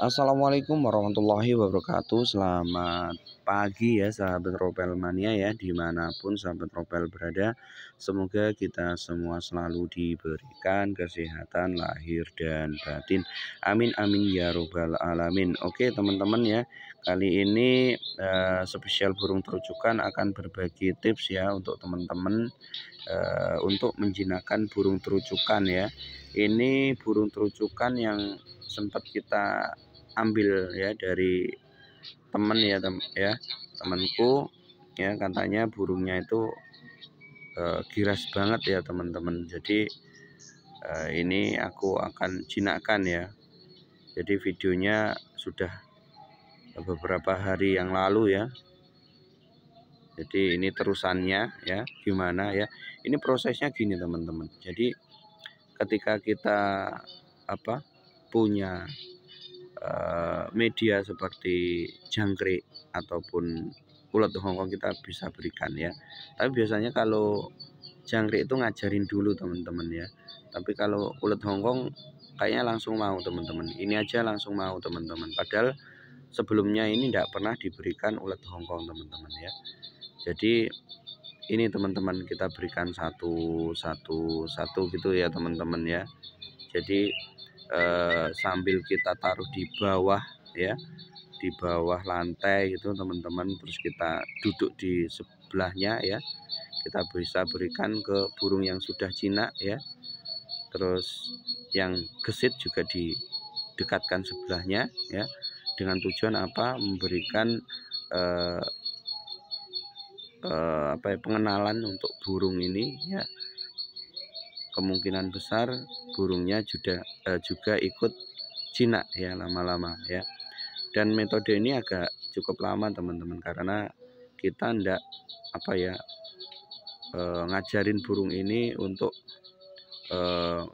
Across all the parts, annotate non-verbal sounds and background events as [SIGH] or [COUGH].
Assalamualaikum warahmatullahi wabarakatuh Selamat pagi ya sahabat Ropel Mania ya Dimanapun sahabat Ropel berada Semoga kita semua selalu diberikan kesehatan lahir dan batin Amin amin ya robbal alamin Oke teman-teman ya Kali ini uh, spesial burung terucukan akan berbagi tips ya Untuk teman-teman uh, Untuk menjinakkan burung terucukan ya Ini burung terucukan yang sempat kita ambil ya dari temen ya tem ya temanku ya katanya burungnya itu uh, giras banget ya teman-teman jadi uh, ini aku akan jinakkan ya jadi videonya sudah beberapa hari yang lalu ya jadi ini terusannya ya gimana ya ini prosesnya gini teman-teman jadi ketika kita apa punya uh, media seperti jangkrik ataupun ulat Hongkong kita bisa berikan ya. Tapi biasanya kalau jangkrik itu ngajarin dulu teman-teman ya. Tapi kalau ulat Hongkong kayaknya langsung mau teman-teman. Ini aja langsung mau teman-teman. Padahal sebelumnya ini tidak pernah diberikan ulat Hongkong teman-teman ya. Jadi ini teman-teman kita berikan satu satu satu gitu ya teman-teman ya. Jadi Eh, sambil kita taruh di bawah ya di bawah lantai gitu teman-teman terus kita duduk di sebelahnya ya kita bisa berikan ke burung yang sudah jinak ya terus yang gesit juga didekatkan sebelahnya ya dengan tujuan apa memberikan eh, eh, apa ya, pengenalan untuk burung ini ya kemungkinan besar burungnya juga eh, juga ikut jinak ya lama-lama ya. Dan metode ini agak cukup lama teman-teman karena kita ndak apa ya eh, ngajarin burung ini untuk eh,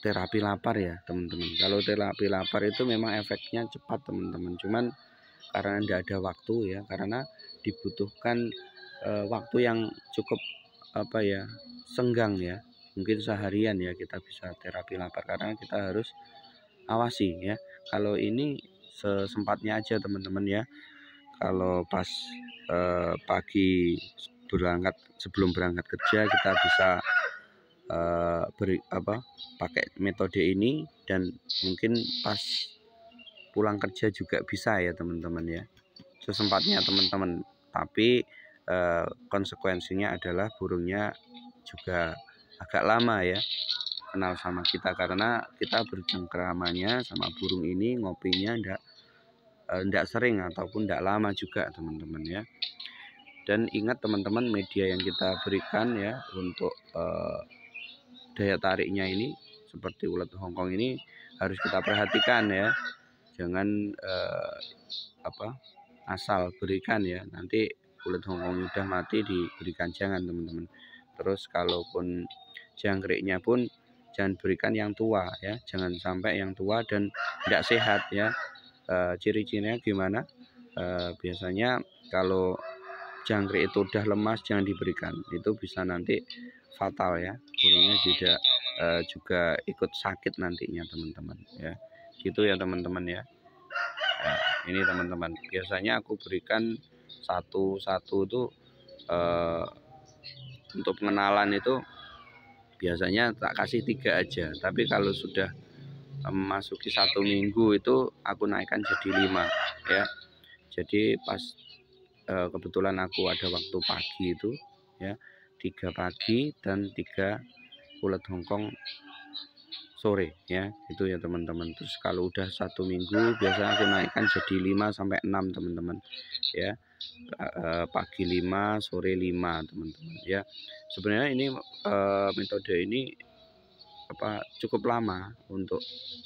terapi lapar ya teman-teman kalau terapi lapar itu memang efeknya cepat teman-teman cuman karena tidak ada waktu ya karena dibutuhkan uh, waktu yang cukup apa ya senggang ya mungkin seharian ya kita bisa terapi lapar karena kita harus awasi ya kalau ini sesempatnya aja teman-teman ya kalau pas uh, pagi berangkat sebelum berangkat kerja kita bisa uh, beri apa pakai metode ini dan mungkin pas pulang kerja juga bisa ya teman-teman ya sesempatnya teman-teman tapi Eh, konsekuensinya adalah burungnya juga agak lama ya kenal sama kita karena kita bercengkeramanya sama burung ini ngopinya ndak eh, ndak sering ataupun ndak lama juga teman-teman ya dan ingat teman-teman media yang kita berikan ya untuk eh, daya tariknya ini seperti ulat Hongkong ini harus kita perhatikan ya jangan eh, apa asal berikan ya nanti kulit Hongkong sudah mati diberikan jangan teman-teman terus kalaupun jangkriknya pun jangan berikan yang tua ya jangan sampai yang tua dan tidak sehat ya e, ciri-cirinya gimana e, biasanya kalau jangkrik itu udah lemas jangan diberikan itu bisa nanti fatal ya burungnya juga e, juga ikut sakit nantinya teman-teman ya gitu ya teman-teman ya e, ini teman-teman biasanya aku berikan satu-satu itu eh, untuk pengenalan itu biasanya tak kasih tiga aja tapi kalau sudah eh, memasuki satu minggu itu aku naikkan jadi lima ya jadi pas eh, kebetulan aku ada waktu pagi itu ya tiga pagi dan tiga ulet Hongkong sore ya itu ya teman-teman terus kalau udah satu minggu biasanya aku naikkan jadi 5 sampai 6 teman-teman ya pagi 5 sore 5 teman-teman ya sebenarnya ini metode ini apa cukup lama untuk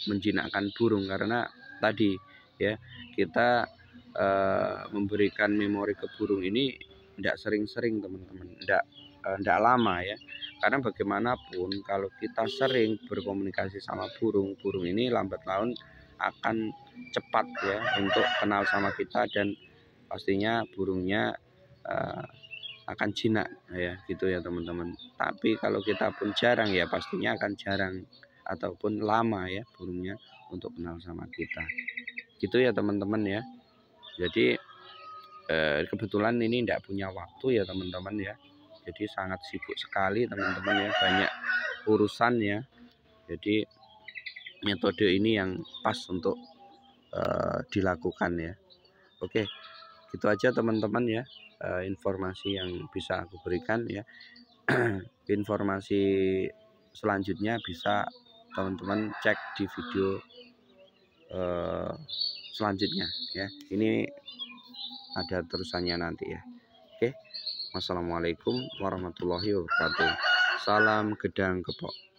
menjinakkan burung karena tadi ya kita memberikan memori ke burung ini tidak sering-sering teman-teman tidak tidak lama ya karena bagaimanapun kalau kita sering berkomunikasi sama burung burung ini lambat laun akan cepat ya untuk kenal sama kita dan pastinya burungnya uh, akan jinak ya gitu ya teman-teman tapi kalau kita pun jarang ya pastinya akan jarang ataupun lama ya burungnya untuk kenal sama kita gitu ya teman-teman ya jadi uh, kebetulan ini tidak punya waktu ya teman-teman ya jadi sangat sibuk sekali teman-teman ya banyak urusan ya jadi metode ini yang pas untuk uh, dilakukan ya oke gitu aja teman-teman ya eh, informasi yang bisa aku berikan ya [CLEARS THROAT] informasi selanjutnya bisa teman-teman cek di video eh, selanjutnya ya ini ada terusannya nanti ya oke wassalamualaikum warahmatullahi wabarakatuh salam gedang kepok